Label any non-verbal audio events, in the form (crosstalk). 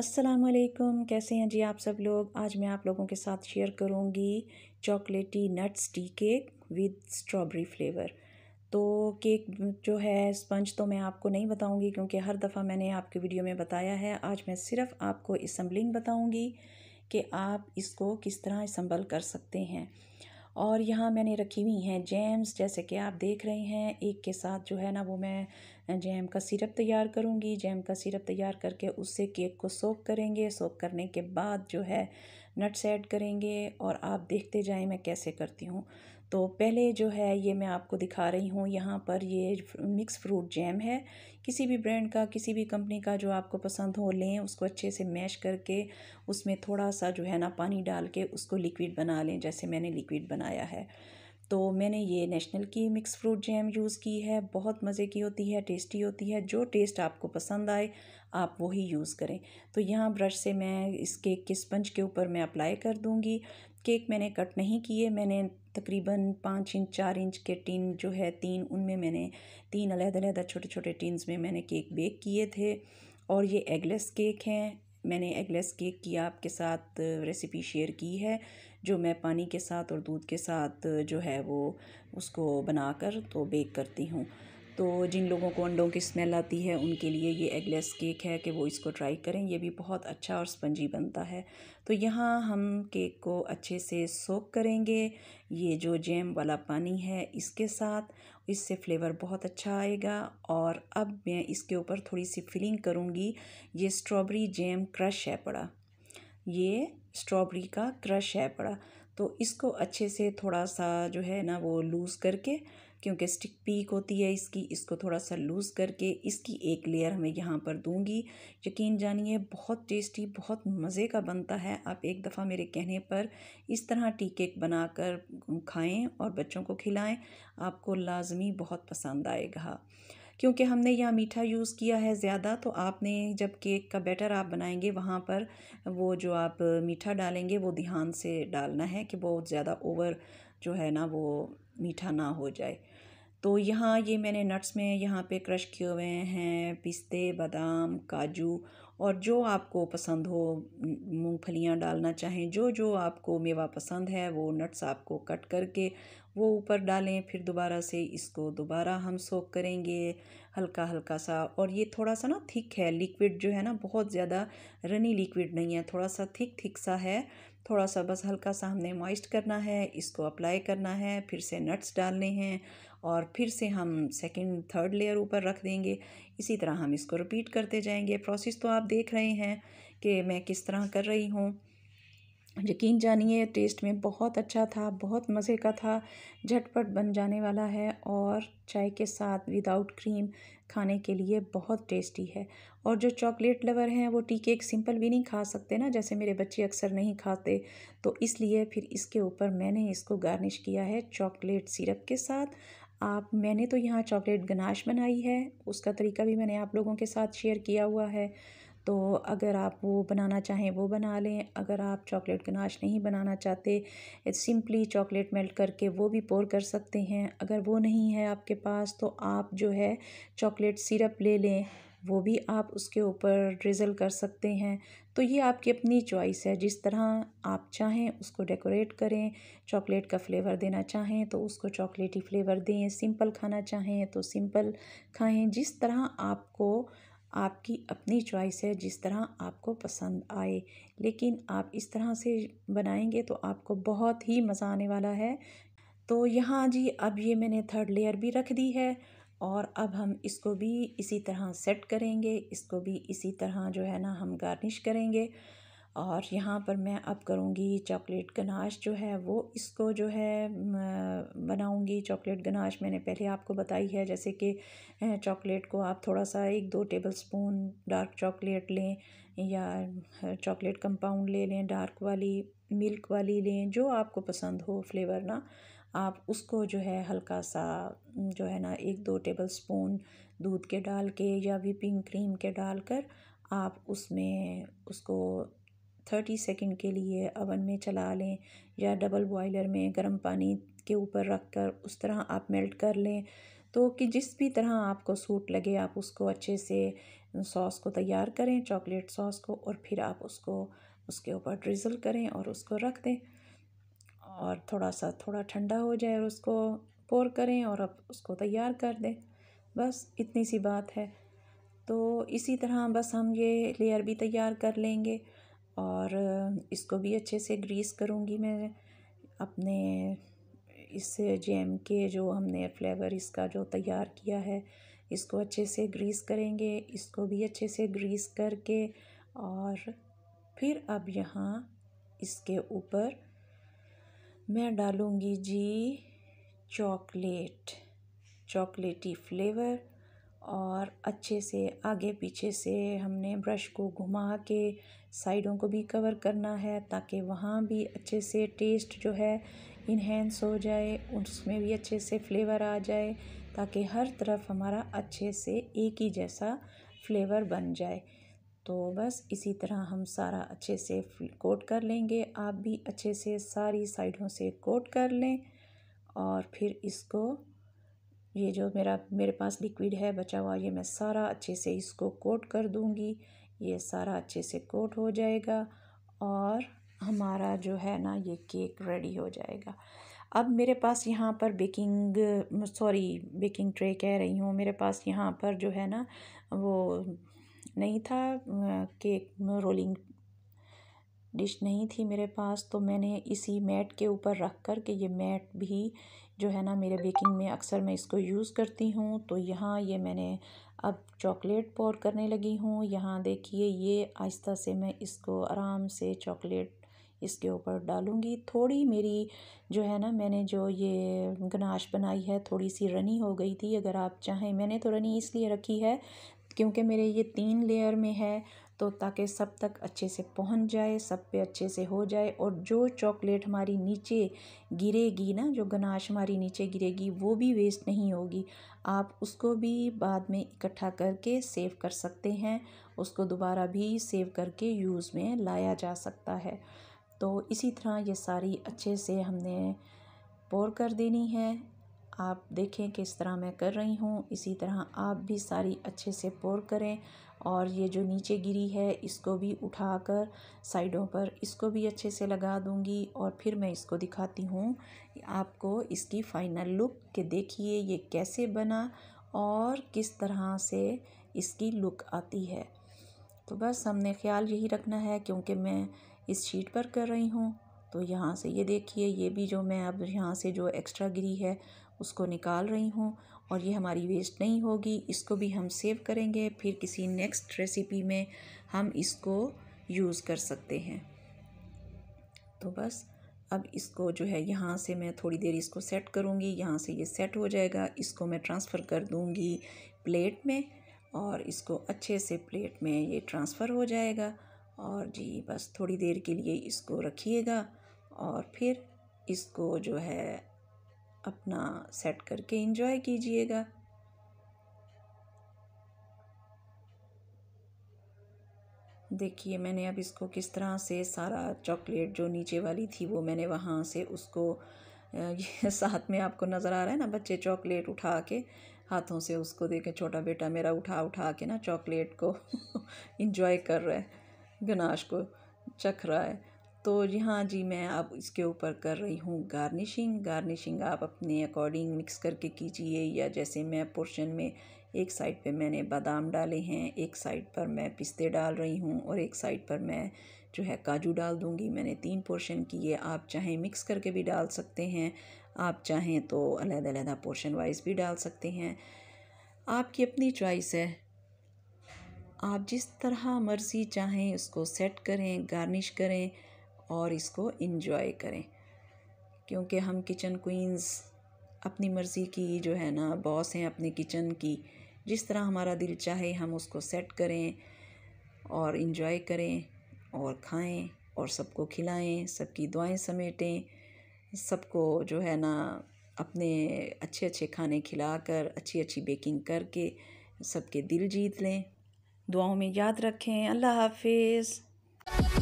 असलकम कैसे हैं जी आप सब लोग आज मैं आप लोगों के साथ शेयर करूंगी chocolatey nuts tea cake with strawberry flavour तो केक जो है स्पंज तो मैं आपको नहीं बताऊंगी क्योंकि हर दफ़ा मैंने आपके वीडियो में बताया है आज मैं सिर्फ आपको इसम्बलिंग बताऊँगी कि आप इसको किस तरह इसम्बल कर सकते हैं और यहाँ मैंने रखी हुई हैं जैम्स जैसे कि आप देख रहे हैं एक के साथ जो है ना वो मैं जैम का सिरप तैयार करूँगी जैम का सिरप तैयार करके उससे केक को सोक करेंगे सोक करने के बाद जो है नट्स ऐड करेंगे और आप देखते जाएं मैं कैसे करती हूँ तो पहले जो है ये मैं आपको दिखा रही हूँ यहाँ पर ये मिक्स फ्रूट जैम है किसी भी ब्रांड का किसी भी कंपनी का जो आपको पसंद हो लें उसको अच्छे से मैश करके उसमें थोड़ा सा जो है ना पानी डाल के उसको लिक्विड बना लें जैसे मैंने लिक्विड बनाया है तो मैंने ये नेशनल की मिक्स फ्रूट जैम यूज़ की है बहुत मज़े की होती है टेस्टी होती है जो टेस्ट आपको पसंद आए आप वही यूज़ करें तो यहाँ ब्रश से मैं इस केक के स्पंज के ऊपर मैं अप्लाई कर दूँगी केक मैंने कट नहीं किए मैंने तकरीबन पाँच इंच चार इंच के टिन जो है तीन उनमें मैंने तीन अलग-अलग छोटे छोटे टिन्स में मैंने केक बेक किए थे और ये एगलेस केक हैं मैंने एगलेस केक की आपके साथ रेसिपी शेयर की है जो मैं पानी के साथ और दूध के साथ जो है वो उसको बनाकर तो बेक करती हूँ तो जिन लोगों को अंडों की स्मेल आती है उनके लिए ये एगलेस केक है कि वो इसको ट्राई करें ये भी बहुत अच्छा और स्पंजी बनता है तो यहाँ हम केक को अच्छे से सोक करेंगे ये जो जैम वाला पानी है इसके साथ इससे फ्लेवर बहुत अच्छा आएगा और अब मैं इसके ऊपर थोड़ी सी फिलिंग करूँगी ये स्ट्रॉबेरी जैम क्रश है पड़ा ये स्ट्रॉबेरी का क्रश है पड़ा तो इसको अच्छे से थोड़ा सा जो है ना वो लूज़ करके क्योंकि स्टिक पीक होती है इसकी इसको थोड़ा सा लूज़ करके इसकी एक लेयर हमें यहाँ पर दूँगी यकीन जानिए बहुत टेस्टी बहुत मज़े का बनता है आप एक दफ़ा मेरे कहने पर इस तरह टी केक बना कर खाएँ और बच्चों को खिलाएँ आपको लाजमी बहुत पसंद आएगा क्योंकि हमने यहाँ मीठा यूज़ किया है ज़्यादा तो आपने जब केक का बैटर आप बनाएंगे वहाँ पर वो जो आप मीठा डालेंगे वो ध्यान से डालना है कि बहुत ज़्यादा ओवर जो है ना वो मीठा ना हो जाए तो यहाँ ये मैंने नट्स में यहाँ पे क्रश किए हुए हैं पिस्ते बादाम काजू और जो आपको पसंद हो मूंगफलियाँ डालना चाहें जो जो आपको मेवा पसंद है वो नट्स आपको कट करके वो ऊपर डालें फिर दोबारा से इसको दोबारा हम सोक करेंगे हल्का हल्का सा और ये थोड़ा सा ना थिक है लिक्विड जो है ना बहुत ज़्यादा रनी लिक्विड नहीं है थोड़ा सा थिक थिक सा है थोड़ा सा बस हल्का सा हमने मॉइस्ट करना है इसको अप्लाई करना है फिर से नट्स डालने हैं और फिर से हम सेकंड थर्ड लेयर ऊपर रख देंगे इसी तरह हम इसको रिपीट करते जाएंगे प्रोसेस तो आप देख रहे हैं कि मैं किस तरह कर रही हूँ यकीन जानिए टेस्ट में बहुत अच्छा था बहुत मज़े का था झटपट बन जाने वाला है और चाय के साथ विदाउट क्रीम खाने के लिए बहुत टेस्टी है और जो चॉकलेट लवर हैं वो टी केक सिंपल भी नहीं खा सकते ना जैसे मेरे बच्चे अक्सर नहीं खाते तो इसलिए फिर इसके ऊपर मैंने इसको गार्निश किया है चॉकलेट सिरप के साथ आप मैंने तो यहाँ चॉकलेट गनाश बनाई है उसका तरीका भी मैंने आप लोगों के साथ शेयर किया हुआ है तो अगर आप वो बनाना चाहें वो बना लें अगर आप चॉकलेट गनाश नहीं बनाना चाहते सिंपली चॉकलेट मेल्ट करके वो भी पोर कर सकते हैं अगर वो नहीं है आपके पास तो आप जो है चॉकलेट सिरप ले लें वो भी आप उसके ऊपर ड्रिज़ल कर सकते हैं तो ये आपकी अपनी चॉइस है जिस तरह आप चाहें उसको डेकोरेट करें चॉकलेट का फ्लेवर देना चाहें तो उसको चॉकलेटी फ्लेवर दें सिंपल खाना चाहें तो सिंपल खाएं जिस तरह आपको आपकी अपनी चॉइस है जिस तरह आपको पसंद आए लेकिन आप इस तरह से बनाएंगे तो आपको बहुत ही मज़ा आने वाला है तो यहाँ जी अब ये मैंने थर्ड लेयर भी रख दी है और अब हम इसको भी इसी तरह सेट करेंगे इसको भी इसी तरह जो है ना हम गार्निश करेंगे और यहाँ पर मैं अब करूँगी चॉकलेट गनाश जो है वो इसको जो है बनाऊँगी चॉकलेट गनाश मैंने पहले आपको बताई है जैसे कि चॉकलेट को आप थोड़ा सा एक दो टेबल स्पून डार्क चॉकलेट लें या चॉकलेट कंपाउंड ले लें डार्क वाली मिल्क वाली लें जो आपको पसंद हो फ्लेवर ना आप उसको जो है हल्का सा जो है ना एक दो टेबल स्पून दूध के डाल के या विपिंग क्रीम के डाल कर आप उसमें उसको थर्टी सेकेंड के लिए अवन में चला लें या डबल बॉयलर में गर्म पानी के ऊपर रख कर उस तरह आप मेल्ट कर लें तो कि जिस भी तरह आपको सूट लगे आप उसको अच्छे से सॉस को तैयार करें चॉकलेट सॉस को और फिर आप उसको उसके ऊपर ड्रिज़ल करें और उसको रख दें और थोड़ा सा थोड़ा ठंडा हो जाए और उसको पोर करें और अब उसको तैयार कर दें बस इतनी सी बात है तो इसी तरह बस हम ये लेयर भी तैयार कर लेंगे और इसको भी अच्छे से ग्रीस करूँगी मैं अपने इस जैम के जो हमने फ्लेवर इसका जो तैयार किया है इसको अच्छे से ग्रीस करेंगे इसको भी अच्छे से ग्रीस करके और फिर अब यहाँ इसके ऊपर मैं डालूँगी जी चॉकलेट चॉकलेटी फ्लेवर और अच्छे से आगे पीछे से हमने ब्रश को घुमा के साइडों को भी कवर करना है ताकि वहाँ भी अच्छे से टेस्ट जो है इन्हेंस हो जाए उसमें भी अच्छे से फ्लेवर आ जाए ताकि हर तरफ हमारा अच्छे से एक ही जैसा फ्लेवर बन जाए तो बस इसी तरह हम सारा अच्छे से कोट कर लेंगे आप भी अच्छे से सारी साइडों से कोट कर लें और फिर इसको ये जो मेरा मेरे पास लिक्विड है बचा हुआ ये मैं सारा अच्छे से इसको कोट कर दूँगी ये सारा अच्छे से कोट हो जाएगा और हमारा जो है ना ये केक रेडी हो जाएगा अब मेरे पास यहाँ पर बेकिंग सॉरी बेकिंग ट्रे कह रही हूँ मेरे पास यहाँ पर जो है ना वो नहीं था केक रोलिंग डिश नहीं थी मेरे पास तो मैंने इसी मैट के ऊपर रख कर के ये मैट भी जो है ना मेरे बेकिंग में अक्सर मैं इसको यूज़ करती हूँ तो यहाँ ये मैंने अब चॉकलेट पोर करने लगी हूँ यहाँ देखिए ये आहिस्ता से मैं इसको आराम से चॉकलेट इसके ऊपर डालूँगी थोड़ी मेरी जो है ना मैंने जो ये गनाश बनाई है थोड़ी सी रनी हो गई थी अगर आप चाहें मैंने तो रनी इसलिए रखी है क्योंकि मेरे ये तीन लेयर में है तो ताकि सब तक अच्छे से पहुंच जाए सब पे अच्छे से हो जाए और जो चॉकलेट हमारी नीचे गिरेगी ना जो गनाश हमारी नीचे गिरेगी वो भी वेस्ट नहीं होगी आप उसको भी बाद में इकट्ठा करके सेव कर सकते हैं उसको दोबारा भी सेव करके यूज़ में लाया जा सकता है तो इसी तरह ये सारी अच्छे से हमने पोर कर देनी है आप देखें किस तरह मैं कर रही हूँ इसी तरह आप भी सारी अच्छे से पोर करें और ये जो नीचे गिरी है इसको भी उठाकर साइडों पर इसको भी अच्छे से लगा दूँगी और फिर मैं इसको दिखाती हूँ आपको इसकी फ़ाइनल लुक के देखिए ये कैसे बना और किस तरह से इसकी लुक आती है तो बस हमने ख्याल यही रखना है क्योंकि मैं इस शीट पर कर रही हूँ तो यहाँ से ये देखिए ये भी जो मैं अब यहाँ से जो एक्स्ट्रा गिरी है उसको निकाल रही हूँ और ये हमारी वेस्ट नहीं होगी इसको भी हम सेव करेंगे फिर किसी नेक्स्ट रेसिपी में हम इसको यूज़ कर सकते हैं तो बस अब इसको जो है यहाँ से मैं थोड़ी देर इसको सेट करूँगी यहाँ से ये सेट हो जाएगा इसको मैं ट्रांसफ़र कर दूँगी प्लेट में और इसको अच्छे से प्लेट में ये ट्रांसफ़र हो जाएगा और जी बस थोड़ी देर के लिए इसको रखिएगा और फिर इसको जो है अपना सेट करके इंजॉय कीजिएगा देखिए मैंने अब इसको किस तरह से सारा चॉकलेट जो नीचे वाली थी वो मैंने वहाँ से उसको (laughs) ये साथ में आपको नज़र आ रहा है ना बच्चे चॉकलेट उठा के हाथों से उसको देखें छोटा बेटा मेरा उठा उठा के ना चॉकलेट को इंजॉय (laughs) कर रहा है गनाश को चख रहा है तो जी हाँ जी मैं अब इसके ऊपर कर रही हूँ गार्निशिंग गार्निशिंग आप अपने अकॉर्डिंग मिक्स करके कीजिए या जैसे मैं पोर्शन में एक साइड पे मैंने बादाम डाले हैं एक साइड पर मैं पिस्ते डाल रही हूँ और एक साइड पर मैं जो है काजू डाल दूँगी मैंने तीन पोर्शन किए आप चाहें मिक्स करके भी डाल सकते हैं आप चाहें तो अलग-अलग पोर्शन वाइज भी डाल सकते हैं आपकी अपनी चॉइस है आप जिस तरह मर्ज़ी चाहें उसको सेट करें गार्निश करें और इसको इन्जॉय करें क्योंकि हम किचन क्वींस अपनी मर्ज़ी की जो है ना बॉस हैं अपने किचन की जिस तरह हमारा दिल चाहे हम उसको सेट करें और इन्जॉय करें और खाएं और सबको खिलाएं सबकी दुआएं समेटें सबको जो है ना अपने अच्छे अच्छे खाने खिलाकर अच्छी अच्छी बेकिंग करके सबके दिल जीत लें दुआओं में याद रखें अल्लाह हाफिज़